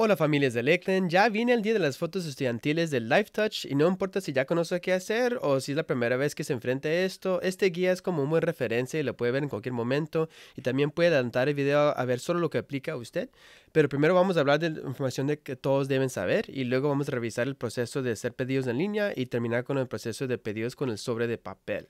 Hola familias de Lakeland, ya viene el día de las fotos estudiantiles del Life Touch y no importa si ya conoce qué hacer o si es la primera vez que se enfrenta a esto, este guía es como una referencia y lo puede ver en cualquier momento y también puede adelantar el video a ver solo lo que aplica a usted. Pero primero vamos a hablar de la información de que todos deben saber y luego vamos a revisar el proceso de hacer pedidos en línea y terminar con el proceso de pedidos con el sobre de papel.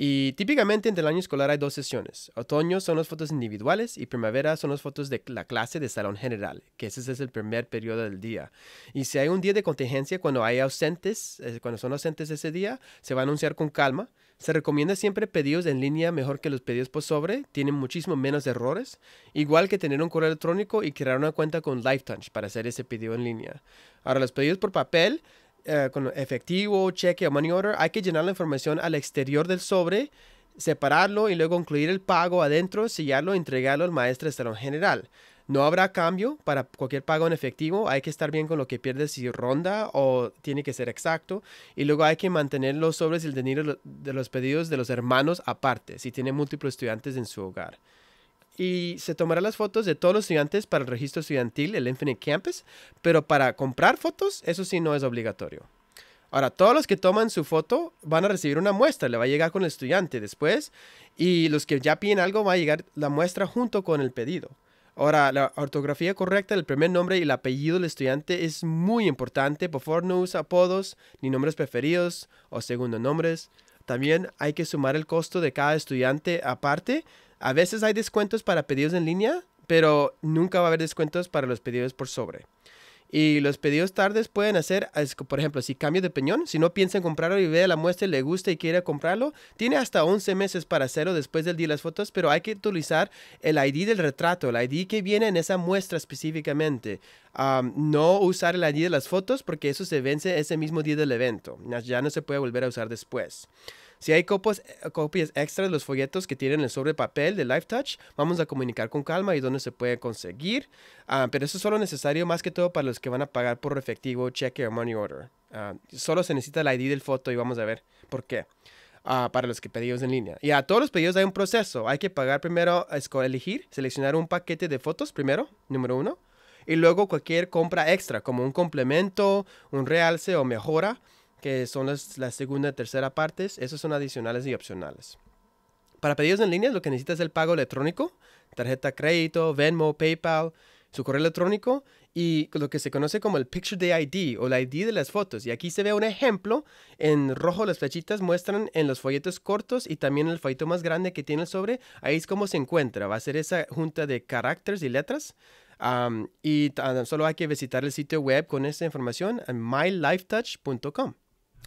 Y típicamente entre el año escolar hay dos sesiones. Otoño son las fotos individuales y primavera son las fotos de la clase de salón general, que ese es el primer periodo del día. Y si hay un día de contingencia cuando hay ausentes, eh, cuando son ausentes ese día, se va a anunciar con calma. Se recomienda siempre pedidos en línea mejor que los pedidos por sobre, tienen muchísimo menos errores, igual que tener un correo electrónico y crear una cuenta con LifeTouch para hacer ese pedido en línea. Ahora, los pedidos por papel eh, con efectivo, cheque o money order, hay que llenar la información al exterior del sobre, separarlo y luego incluir el pago adentro, sellarlo y entregarlo al maestro de salón general. No habrá cambio para cualquier pago en efectivo. Hay que estar bien con lo que pierde si ronda o tiene que ser exacto. Y luego hay que mantener los sobres y el dinero de los pedidos de los hermanos aparte, si tiene múltiples estudiantes en su hogar y se tomará las fotos de todos los estudiantes para el registro estudiantil, el Infinite Campus, pero para comprar fotos, eso sí no es obligatorio. Ahora, todos los que toman su foto van a recibir una muestra, le va a llegar con el estudiante después, y los que ya piden algo va a llegar la muestra junto con el pedido. Ahora, la ortografía correcta del primer nombre y el apellido del estudiante es muy importante. Por favor, no usa apodos ni nombres preferidos o segundo nombres. También hay que sumar el costo de cada estudiante aparte. A veces hay descuentos para pedidos en línea, pero nunca va a haber descuentos para los pedidos por sobre. Y los pedidos tardes pueden hacer, por ejemplo, si cambio de peñón, si no piensa en comprarlo y ve la muestra y le gusta y quiere comprarlo, tiene hasta 11 meses para hacerlo después del día de las fotos, pero hay que utilizar el ID del retrato, el ID que viene en esa muestra específicamente. no usar el ID de las fotos porque eso se vence ese mismo día del evento. Ya no se puede volver a usar después. Si hay copias, eh, copias de los folletos que tienen el sobre papel de Life Touch, vamos a comunicar con calma y dónde se puede conseguir. Ah, pero eso es solo necesario más que todo para los que van a pagar por efectivo, cheque o money order. Ah, solo se necesita la ID del foto y vamos a ver por qué. Ah, para los que pedidos en línea. Y a todos los pedidos hay un proceso. Hay que pagar primero, elegir, seleccionar un paquete de fotos primero, número uno. Y luego cualquier compra extra, como un complemento, un realce o mejora que son las, segunda y tercera partes, esos son adicionales y opcionales. Para pedidos en línea lo que necesitas es el pago electrónico, tarjeta crédito, Venmo, PayPal, su correo electrónico y lo que se conoce como el Picture Day ID o la ID de las fotos. Y aquí se ve un ejemplo. En rojo las flechitas muestran en los folletos cortos y también en el folleto más grande que tiene el sobre. Ahí es como se encuentra. Va a ser esa junta de caracteres y letras. y solo hay que visitar el sitio web con esta información en mylifetouch.com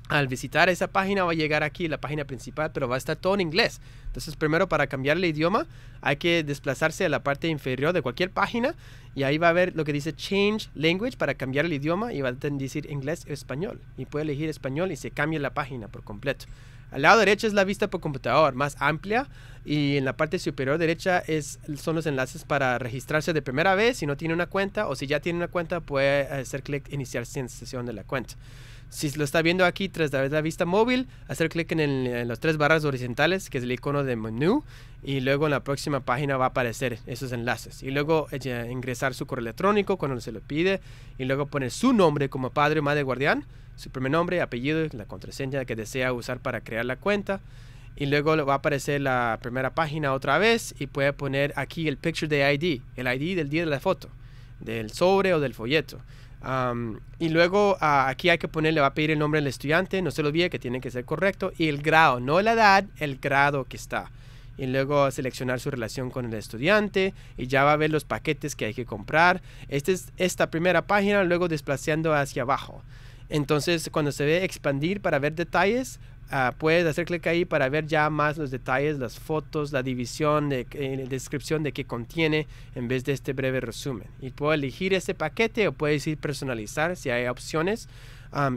al visitar esa página va a llegar aquí la página principal, pero va a estar todo en inglés. Entonces, primero para cambiar el idioma, hay que desplazarse a la parte inferior de cualquier página y ahí va a ver lo que dice Change Language para cambiar el idioma y va a decir inglés o español. Y puede elegir español y se cambia la página por completo. Al lado derecho es la vista por computador, más amplia, y en la parte superior derecha es, son los enlaces para registrarse de primera vez si no tiene una cuenta o si ya tiene una cuenta puede hacer clic iniciar sesión de la cuenta. Si lo está viendo aquí tras la vista móvil, hacer clic en, las tres barras horizontales, que es el icono de menú, y luego en la próxima página va a aparecer esos enlaces. Y luego eh, ingresar su correo electrónico cuando se lo pide, y luego poner su nombre como padre o madre guardián, su primer nombre, apellido, la contraseña que desea usar para crear la cuenta. Y luego va a aparecer la primera página otra vez y puede poner aquí el picture de ID, el ID del día de la foto, del sobre o del folleto y luego aquí hay que ponerle le va a pedir el nombre del estudiante, no se lo olvide que tiene que ser correcto, y el grado, no la edad, el grado que está. Y luego seleccionar su relación con el estudiante y ya va a ver los paquetes que hay que comprar. Esta es esta primera página, luego desplazando hacia abajo. Entonces, cuando se ve expandir para ver detalles, Ah, puedes hacer clic ahí para ver ya más los detalles, las fotos, la división, de, eh, descripción de qué contiene en vez de este breve resumen. Y puedo elegir ese paquete o puedes ir personalizar si hay opciones.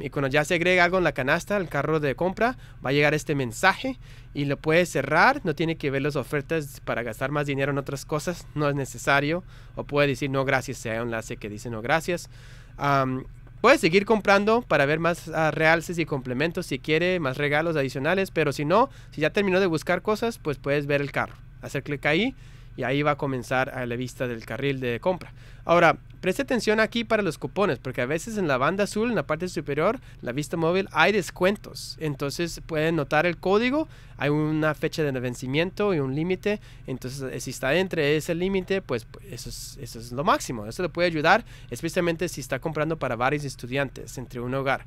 y cuando ya se agrega con la canasta, el carro de compra, va a llegar este mensaje y lo puedes cerrar. No tiene que ver las ofertas para gastar más dinero en otras cosas, no es necesario. O puede decir no gracias, si hay enlace que dice no gracias. Puedes seguir comprando para ver más ah, realces y complementos si quiere, más regalos adicionales, pero si no, si ya terminó de buscar cosas, pues puedes ver el carro, hacer clic ahí y ahí va a comenzar a la vista del carril de compra. Ahora, Preste atención aquí para los cupones, porque a veces en la banda azul, en la parte superior, la vista móvil, hay descuentos. Entonces pueden notar el código, hay una fecha de vencimiento y un límite. Entonces, eh, si está entre ese límite, pues, pues eso es, eso es lo máximo. Eso le puede ayudar, especialmente si está comprando para varios estudiantes entre un hogar.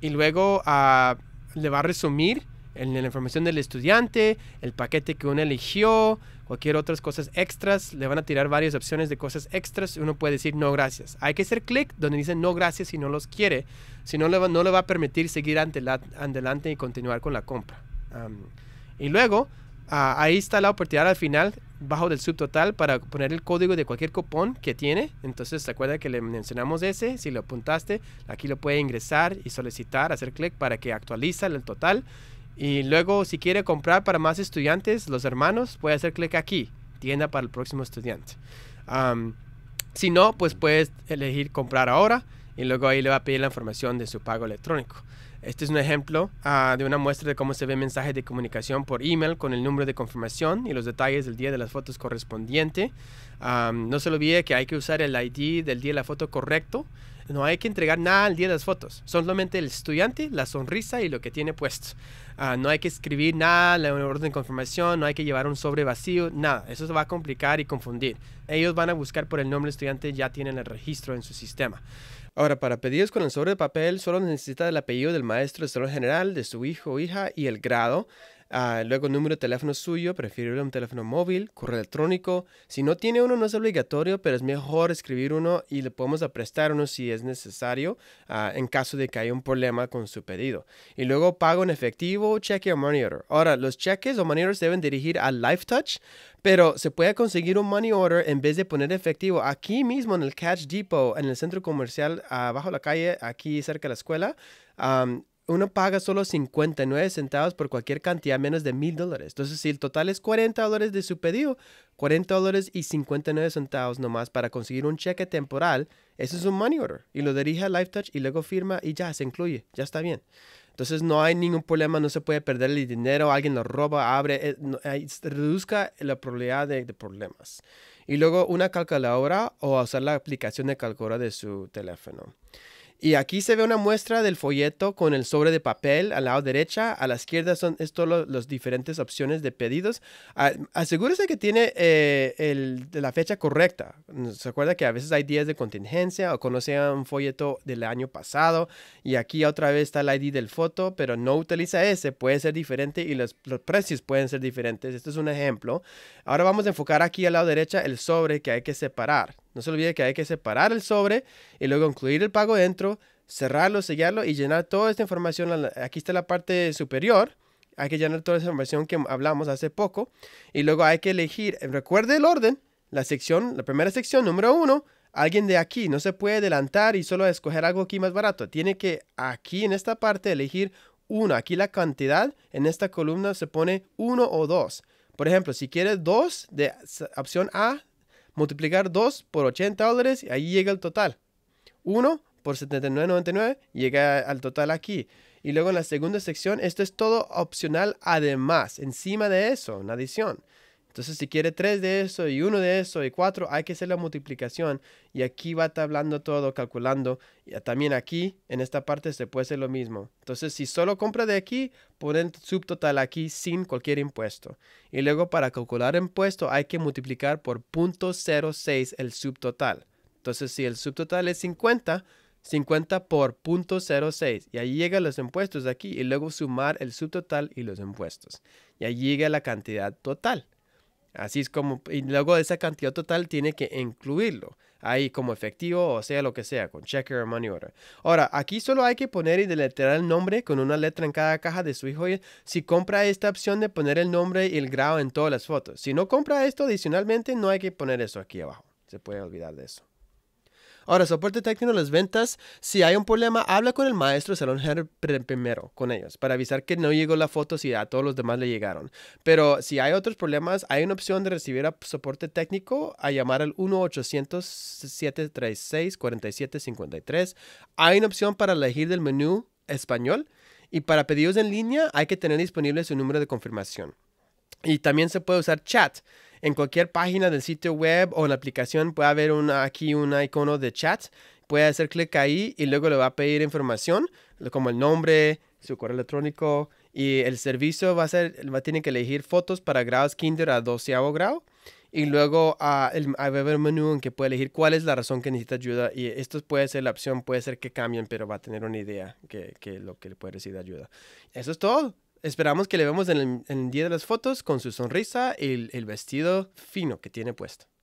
y luego ah, le va a resumir en la información del estudiante, el paquete que uno eligió, cualquier otras cosas extras, le van a tirar varias opciones de cosas extras, y uno puede decir no gracias. Hay que hacer clic donde dice no gracias si no los quiere, si no le va, no le va a permitir seguir adelante y continuar con la compra. y luego, ah, ahí está la oportunidad al final, bajo del subtotal, para poner el código de cualquier cupón que tiene. Entonces, se acuerda que le mencionamos ese, si lo apuntaste, aquí lo puede ingresar y solicitar, hacer clic para que actualiza el total y luego, si quiere comprar para más estudiantes, los hermanos, puede hacer clic aquí, tienda para el próximo estudiante. si no, pues puedes elegir comprar ahora y luego ahí le va a pedir la información de su pago electrónico. Este es un ejemplo ah, de una muestra de cómo se ve mensaje de comunicación por email con el número de confirmación y los detalles del día de las fotos correspondiente. no se olvide que hay que usar el ID del día de la foto correcto no hay que entregar nada al día de las fotos, solamente el estudiante, la sonrisa y lo que tiene puesto. Ah, no hay que escribir nada, la orden de confirmación, no hay que llevar un sobre vacío, nada. Eso se va a complicar y confundir. Ellos van a buscar por el nombre del estudiante, ya tienen el registro en su sistema. Ahora, para pedidos con el sobre de papel, solo necesita el apellido del maestro de salud general, de su hijo o hija y el grado. Ah, luego número de teléfono suyo, preferible un teléfono móvil, correo electrónico. Si no tiene uno no es obligatorio, pero es mejor escribir uno y le podemos prestar uno si es necesario ah, en caso de que haya un problema con su pedido. Y luego pago en efectivo, cheque o money order. Ahora, los cheques o money orders deben dirigir a LifeTouch, pero se puede conseguir un money order en vez de poner efectivo aquí mismo en el Cash Depot, en el centro comercial abajo de la calle, aquí cerca de la escuela uno paga solo 59 centavos por cualquier cantidad menos de mil dólares. Entonces, si el total es 40 dólares de su pedido, 40 dólares y 59 centavos nomás para conseguir un cheque temporal, eso es un money order. Y lo dirige a LifeTouch y luego firma y ya, se incluye, ya está bien. Entonces, no hay ningún problema, no se puede perder el dinero, alguien lo roba, abre, eh, reduzca la probabilidad de, de problemas. Y luego una calculadora o usar la aplicación de calculadora de su teléfono. Y aquí se ve una muestra del folleto con el sobre de papel al lado derecha, a la izquierda son estos las diferentes opciones de pedidos. asegúrese que tiene eh, la fecha correcta. Se acuerda que a veces hay días de contingencia o conoce un folleto del año pasado y aquí otra vez está el ID del foto, pero no utiliza ese, puede ser diferente y los, precios pueden ser diferentes. Este es un ejemplo. Ahora vamos a enfocar aquí al lado derecha el sobre que hay que separar. No se olvide que hay que separar el sobre y luego incluir el pago dentro, cerrarlo, sellarlo y llenar toda esta información. Aquí está la parte superior. Hay que llenar toda esa información que hablamos hace poco. Y luego hay que elegir, recuerde el orden, la sección, la primera sección, número uno, alguien de aquí. No se puede adelantar y solo escoger algo aquí más barato. Tiene que aquí en esta parte elegir uno. Aquí la cantidad en esta columna se pone uno o dos. Por ejemplo, si quiere dos de opción A, multiplicar 2 por 80 dólares y ahí llega el total. 1 por 79.99 llega al total aquí. Y luego en la segunda sección, esto es todo opcional además, encima de eso, una adición. Entonces, si quiere tres de eso y uno de eso y cuatro, hay que hacer la multiplicación. Y aquí va tablando todo, calculando. Y también aquí, en esta parte, se puede hacer lo mismo. Entonces, si solo compra de aquí, ponen subtotal aquí sin cualquier impuesto. Y luego, para calcular impuesto, hay que multiplicar por .06 el subtotal. Entonces, si el subtotal es 50, 50 por .06. y ahí llegan los impuestos de aquí y luego sumar el subtotal y los impuestos. Y ahí llega la cantidad total. Así es como, y luego de esa cantidad total tiene que incluirlo ahí como efectivo o sea lo que sea, con checker o money order. Ahora, aquí solo hay que poner y deletrear el nombre con una letra en cada caja de su hijo. Si compra esta opción de poner el nombre y el grado en todas las fotos. Si no compra esto adicionalmente, no hay que poner eso aquí abajo. Se puede olvidar de eso. Ahora, soporte técnico en las ventas, si hay un problema, habla con el maestro de salón primero, con ellos, para avisar que no llegó la foto si a todos los demás le llegaron. Pero si hay otros problemas, hay una opción de recibir a soporte técnico a llamar al 1-800-736-4753. Hay una opción para elegir del menú español y para pedidos en línea hay que tener disponible su número de confirmación. Y también se puede usar chat en cualquier página del sitio web o en la aplicación puede haber una, aquí un icono de chat. Puede hacer clic ahí y luego le va a pedir información como el nombre, su correo electrónico y el servicio va a ser, va a tener que elegir fotos para grados kinder a doceavo grado y luego ah, ah, a el, haber un menú en que puede elegir cuál es la razón que necesita ayuda y esto puede ser la opción, puede ser que cambien, pero va a tener una idea que, que lo que le puede decir de ayuda. Eso es todo. Esperamos que le vemos en el, día de las fotos con su sonrisa y el vestido fino que tiene puesto.